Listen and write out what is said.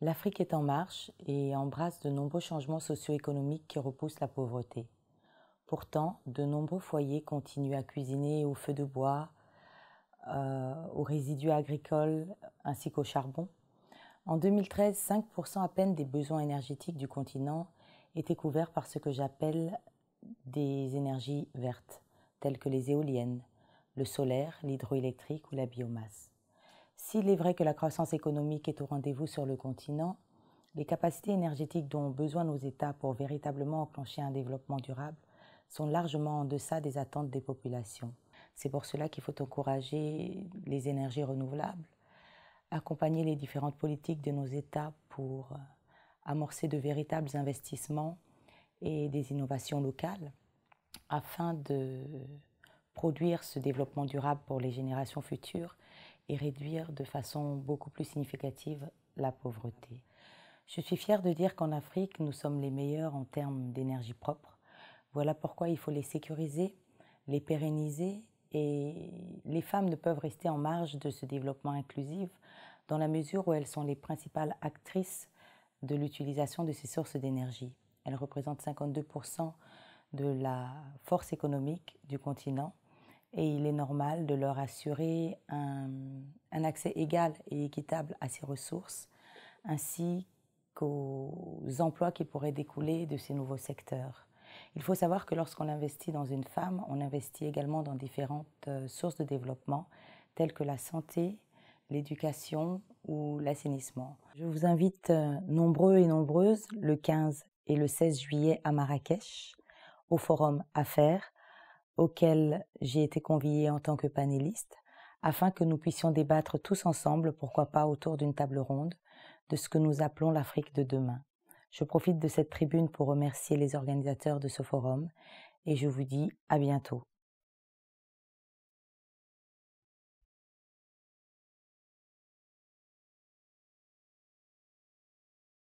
L'Afrique est en marche et embrasse de nombreux changements socio-économiques qui repoussent la pauvreté. Pourtant, de nombreux foyers continuent à cuisiner au feu de bois, euh, aux résidus agricoles ainsi qu'au charbon. En 2013, 5% à peine des besoins énergétiques du continent étaient couverts par ce que j'appelle des énergies vertes, telles que les éoliennes, le solaire, l'hydroélectrique ou la biomasse. S'il est vrai que la croissance économique est au rendez-vous sur le continent, les capacités énergétiques dont ont besoin nos États pour véritablement enclencher un développement durable sont largement en deçà des attentes des populations. C'est pour cela qu'il faut encourager les énergies renouvelables, accompagner les différentes politiques de nos États pour euh, amorcer de véritables investissements et des innovations locales afin de produire ce développement durable pour les générations futures et réduire de façon beaucoup plus significative la pauvreté. Je suis fière de dire qu'en Afrique, nous sommes les meilleurs en termes d'énergie propre. Voilà pourquoi il faut les sécuriser, les pérenniser et les femmes ne peuvent rester en marge de ce développement inclusif dans la mesure où elles sont les principales actrices de l'utilisation de ces sources d'énergie. Elles représentent 52% de la force économique du continent et il est normal de leur assurer un, accès égal et équitable à ces ressources, ainsi qu'aux emplois qui pourraient découler de ces nouveaux secteurs. Il faut savoir que lorsqu'on investit dans une femme, on investit également dans différentes euh, sources de développement, telles que la santé, l'éducation ou l'assainissement. Je vous invite euh, nombreux et nombreuses le 15 et le 16 juillet à Marrakech au forum Affaires auquel j'ai été conviée en tant que panéliste, afin que nous puissions débattre tous ensemble, pourquoi pas autour d'une table ronde, de ce que nous appelons l'Afrique de demain. Je profite de cette tribune pour remercier les organisateurs de ce forum et je vous dis à bientôt.